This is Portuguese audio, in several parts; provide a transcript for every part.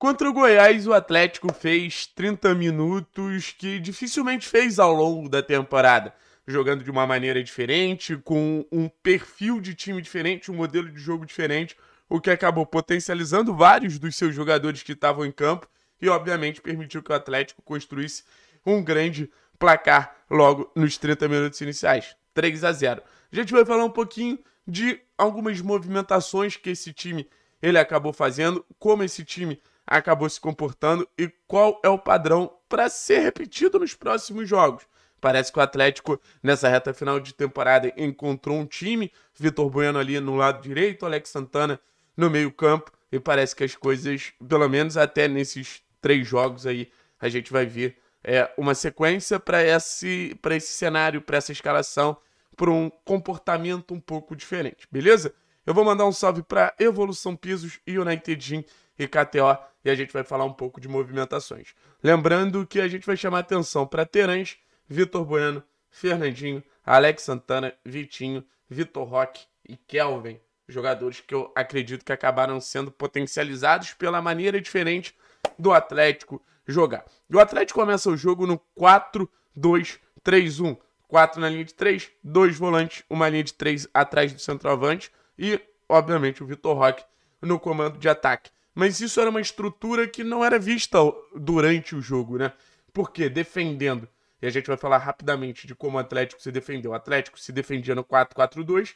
Contra o Goiás, o Atlético fez 30 minutos que dificilmente fez ao longo da temporada, jogando de uma maneira diferente, com um perfil de time diferente, um modelo de jogo diferente, o que acabou potencializando vários dos seus jogadores que estavam em campo e, obviamente, permitiu que o Atlético construísse um grande placar logo nos 30 minutos iniciais 3 a 0. A gente vai falar um pouquinho de algumas movimentações que esse time ele acabou fazendo, como esse time acabou se comportando e qual é o padrão para ser repetido nos próximos jogos. Parece que o Atlético, nessa reta final de temporada, encontrou um time. Vitor Bueno ali no lado direito, Alex Santana no meio-campo. E parece que as coisas, pelo menos até nesses três jogos aí, a gente vai ver é, uma sequência para esse, esse cenário, para essa escalação, para um comportamento um pouco diferente, beleza? Eu vou mandar um salve para Evolução Pisos, United Gym e KTO e a gente vai falar um pouco de movimentações. Lembrando que a gente vai chamar atenção para Terãs, Vitor Bueno, Fernandinho, Alex Santana, Vitinho, Vitor Roque e Kelvin. Jogadores que eu acredito que acabaram sendo potencializados pela maneira diferente do Atlético jogar. E o Atlético começa o jogo no 4-2-3-1. 4 na linha de 3, dois volantes, uma linha de 3 atrás do centroavante e, obviamente, o Vitor Roque no comando de ataque. Mas isso era uma estrutura que não era vista durante o jogo, né? Porque defendendo, e a gente vai falar rapidamente de como o Atlético se defendeu. O Atlético se defendia no 4-4-2,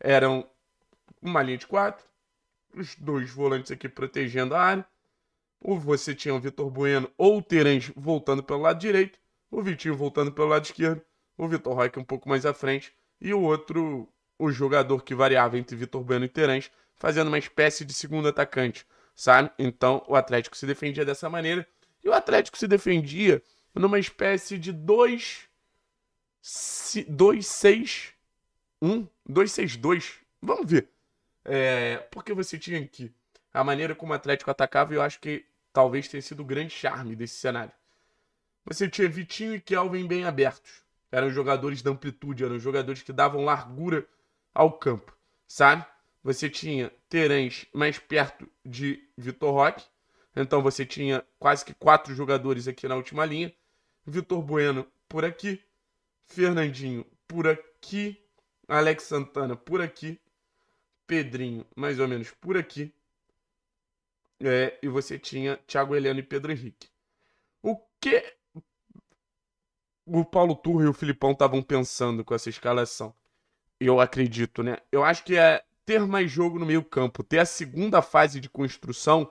eram uma linha de 4, os dois volantes aqui protegendo a área. Ou você tinha o Vitor Bueno ou o Terence voltando pelo lado direito, o Vitinho voltando pelo lado esquerdo, o Vitor Roque um pouco mais à frente e o outro o jogador que variava entre Vitor Bueno e Terãs, fazendo uma espécie de segundo atacante, sabe? Então o Atlético se defendia dessa maneira. E o Atlético se defendia numa espécie de 2 2 6 1 2 6 2. Vamos ver. É, porque você tinha aqui a maneira como o Atlético atacava, e eu acho que talvez tenha sido o grande charme desse cenário. Você tinha Vitinho e Kelvin bem abertos. Eram jogadores da amplitude, eram jogadores que davam largura ao campo, sabe? Você tinha Terãs mais perto de Vitor Roque, então você tinha quase que quatro jogadores aqui na última linha. Vitor Bueno por aqui, Fernandinho por aqui, Alex Santana por aqui, Pedrinho mais ou menos por aqui. É, e você tinha Thiago Heleno e Pedro Henrique. O que o Paulo Turro e o Filipão estavam pensando com essa escalação? eu acredito, né? Eu acho que é ter mais jogo no meio-campo, ter a segunda fase de construção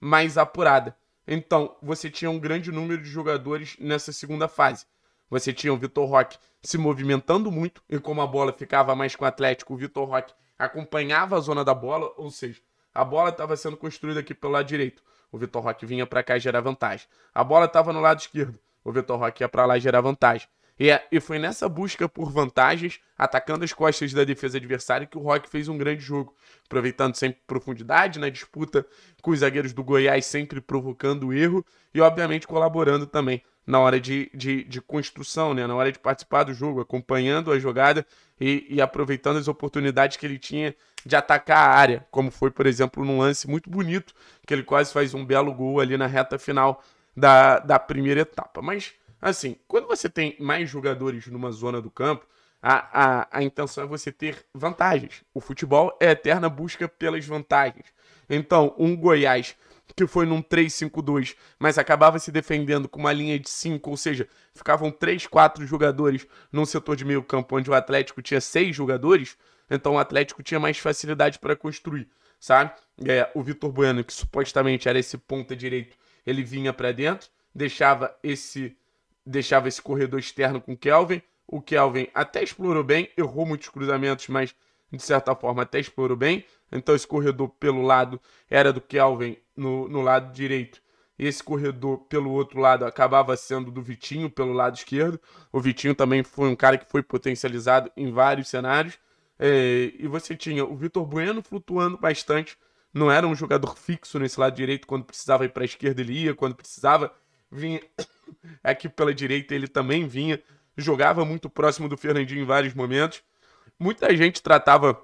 mais apurada. Então, você tinha um grande número de jogadores nessa segunda fase. Você tinha o Vitor Roque se movimentando muito, e como a bola ficava mais com o Atlético, o Vitor Roque acompanhava a zona da bola, ou seja, a bola estava sendo construída aqui pelo lado direito. O Vitor Roque vinha para cá e gerava vantagem. A bola estava no lado esquerdo. O Vitor Roque ia para lá e gerava vantagem. E, foi nessa busca por vantagens, atacando as costas da defesa adversária, que o Rock fez um grande jogo, aproveitando sempre profundidade na disputa com os zagueiros do Goiás, sempre provocando erro e, obviamente, colaborando também na hora de, de, de construção, né? na hora de participar do jogo, acompanhando a jogada e, e aproveitando as oportunidades que ele tinha de atacar a área, como foi, por exemplo, num lance muito bonito, que ele quase faz um belo gol ali na reta final da, da primeira etapa. Mas Assim, quando você tem mais jogadores numa zona do campo, a, a, a intenção é você ter vantagens. O futebol é a eterna busca pelas vantagens. Então, um Goiás que foi num 3-5-2, mas acabava se defendendo com uma linha de 5, ou seja, ficavam 3, 4 jogadores num setor de meio campo onde o Atlético tinha 6 jogadores, então o Atlético tinha mais facilidade para construir, sabe? É, o Vitor Bueno, que supostamente era esse ponta direito, ele vinha para dentro, deixava esse deixava esse corredor externo com o Kelvin. O Kelvin até explorou bem, errou muitos cruzamentos, mas de certa forma até explorou bem. Então esse corredor pelo lado era do Kelvin no, no lado direito. E esse corredor pelo outro lado acabava sendo do Vitinho pelo lado esquerdo. O Vitinho também foi um cara que foi potencializado em vários cenários. É, e você tinha o Vitor Bueno flutuando bastante. Não era um jogador fixo nesse lado direito. Quando precisava ir para a esquerda, ele ia. Quando precisava vinha aqui pela direita, ele também vinha, jogava muito próximo do Fernandinho em vários momentos. Muita gente tratava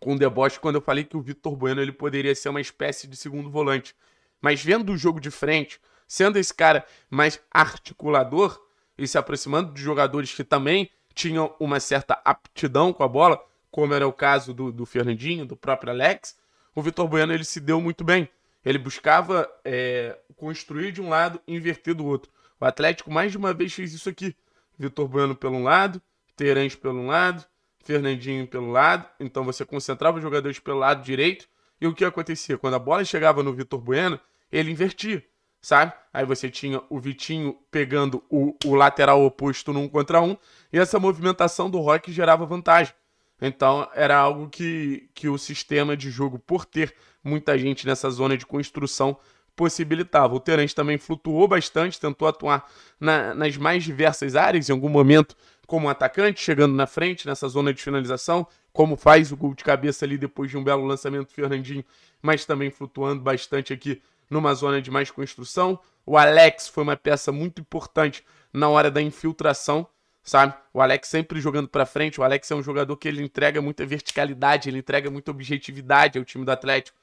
com deboche quando eu falei que o Vitor Bueno ele poderia ser uma espécie de segundo volante. Mas vendo o jogo de frente, sendo esse cara mais articulador e se aproximando de jogadores que também tinham uma certa aptidão com a bola, como era o caso do, do Fernandinho, do próprio Alex, o Vitor Bueno ele se deu muito bem. Ele buscava é, construir de um lado e inverter do outro. O Atlético mais de uma vez fez isso aqui. Vitor Bueno pelo um lado, Terence pelo lado, Fernandinho pelo lado. Então você concentrava os jogadores pelo lado direito. E o que acontecia? Quando a bola chegava no Vitor Bueno, ele invertia, sabe? Aí você tinha o Vitinho pegando o, o lateral oposto num contra um. E essa movimentação do Rock gerava vantagem. Então era algo que, que o sistema de jogo, por ter muita gente nessa zona de construção, possibilitava. O Terence também flutuou bastante, tentou atuar na, nas mais diversas áreas, em algum momento como atacante, chegando na frente nessa zona de finalização, como faz o gol de cabeça ali depois de um belo lançamento do Fernandinho, mas também flutuando bastante aqui numa zona de mais construção. O Alex foi uma peça muito importante na hora da infiltração sabe? O Alex sempre jogando para frente. O Alex é um jogador que ele entrega muita verticalidade, ele entrega muita objetividade ao time do Atlético.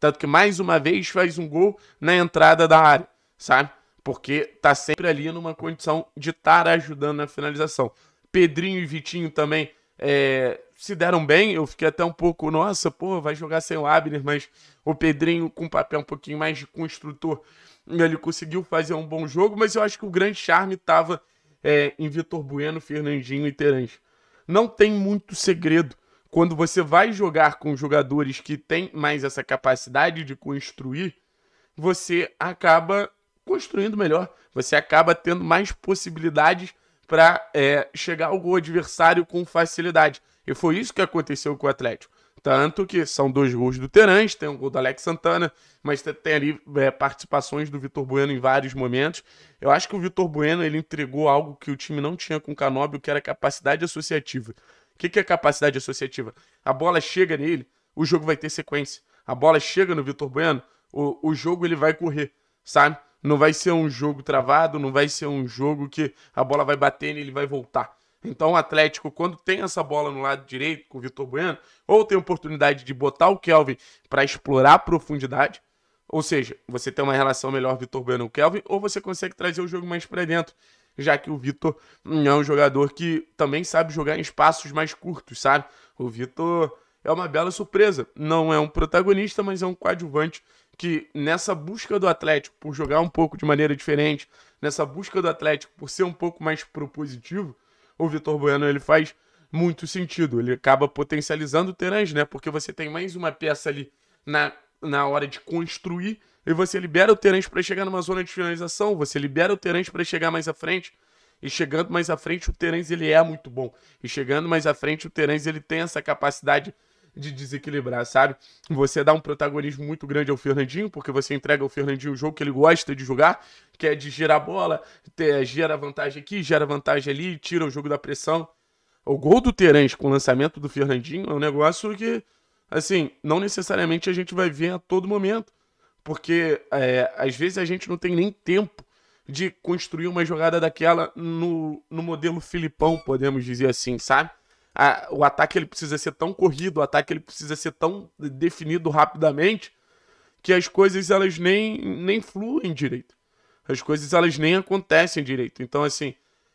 Tanto que mais uma vez faz um gol na entrada da área, sabe? Porque tá sempre ali numa condição de estar ajudando na finalização. Pedrinho e Vitinho também é, se deram bem. Eu fiquei até um pouco, nossa, pô, vai jogar sem o Abner, mas o Pedrinho com papel um pouquinho mais de construtor, ele conseguiu fazer um bom jogo. Mas eu acho que o grande charme tava é, em Vitor Bueno, Fernandinho e Terãs. Não tem muito segredo. Quando você vai jogar com jogadores que têm mais essa capacidade de construir, você acaba construindo melhor. Você acaba tendo mais possibilidades para é, chegar ao gol adversário com facilidade. E foi isso que aconteceu com o Atlético. Tanto que são dois gols do Terãs, tem um gol do Alex Santana, mas tem ali é, participações do Vitor Bueno em vários momentos. Eu acho que o Vitor Bueno ele entregou algo que o time não tinha com o Canóbio, que era capacidade associativa. O que, que é capacidade associativa? A bola chega nele, o jogo vai ter sequência. A bola chega no Vitor Bueno, o, o jogo ele vai correr, sabe? Não vai ser um jogo travado, não vai ser um jogo que a bola vai bater e ele vai voltar. Então o Atlético, quando tem essa bola no lado direito com o Vitor Bueno, ou tem oportunidade de botar o Kelvin para explorar a profundidade, ou seja, você tem uma relação melhor Vitor Bueno e Kelvin, ou você consegue trazer o jogo mais para dentro, já que o Vitor é um jogador que também sabe jogar em espaços mais curtos, sabe? O Vitor é uma bela surpresa. Não é um protagonista, mas é um coadjuvante que nessa busca do Atlético por jogar um pouco de maneira diferente, nessa busca do Atlético por ser um pouco mais propositivo, o Vitor Bueno ele faz muito sentido. Ele acaba potencializando o Terãs, né? Porque você tem mais uma peça ali na, na hora de construir e você libera o Terãs para chegar numa zona de finalização, você libera o Terãs para chegar mais à frente. E chegando mais à frente, o Terãs ele é muito bom. E chegando mais à frente, o Terãs ele tem essa capacidade de desequilibrar, sabe? Você dá um protagonismo muito grande ao Fernandinho, porque você entrega ao Fernandinho o jogo que ele gosta de jogar, que é de girar a bola, ter, gera vantagem aqui, gera vantagem ali, tira o jogo da pressão. O gol do Terence com o lançamento do Fernandinho é um negócio que, assim, não necessariamente a gente vai ver a todo momento, porque é, às vezes a gente não tem nem tempo de construir uma jogada daquela no, no modelo Filipão, podemos dizer assim, sabe? a, o ataque ele precisa ser tão corrido, o ataque ele precisa ser tão definido rapidamente que as coisas elas nem, nem fluem direito. As coisas elas nem acontecem direito. Então, assim,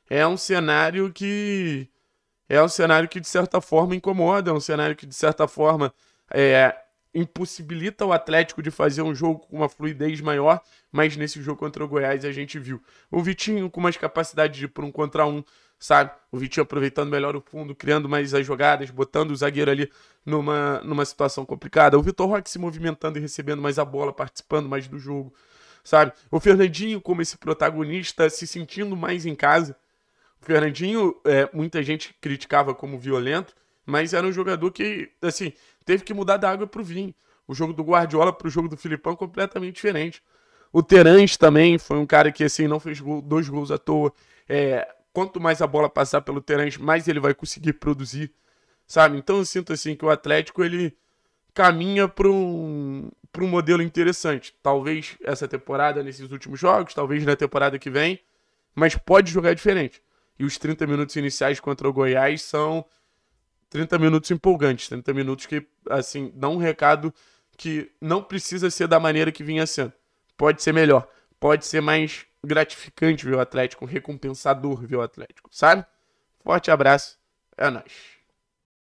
é um cenário que. É um cenário que, de certa forma, incomoda, é um cenário que, de certa forma, é, impossibilita o Atlético de fazer um jogo com uma fluidez maior, mas nesse jogo contra o Goiás a gente viu o Vitinho com umas capacidades de por um contra um, sabe? O Vitinho aproveitando melhor o fundo, criando mais as jogadas, botando o zagueiro ali numa, numa situação complicada. O Vitor Roque se movimentando e recebendo mais a bola, participando mais do jogo, sabe? O Fernandinho como esse protagonista, se sentindo mais em casa. O Fernandinho, é, muita gente criticava como violento, mas era um jogador que, assim, teve que mudar da água pro vinho. O jogo do Guardiola pro jogo do Filipão é completamente diferente. O Terãs também foi um cara que, assim, não fez gol, dois gols à toa. É, quanto mais a bola passar pelo Terence, mais ele vai conseguir produzir, sabe? Então eu sinto assim que o Atlético ele caminha para um, para um modelo interessante. Talvez essa temporada, nesses últimos jogos, talvez na temporada que vem, mas pode jogar diferente. E os 30 minutos iniciais contra o Goiás são 30 minutos empolgantes, 30 minutos que, assim, dão um recado que não precisa ser da maneira que vinha sendo. Pode ser melhor, pode ser mais gratificante ver o Atlético, recompensador ver o Atlético, sabe? Forte abraço, é nóis.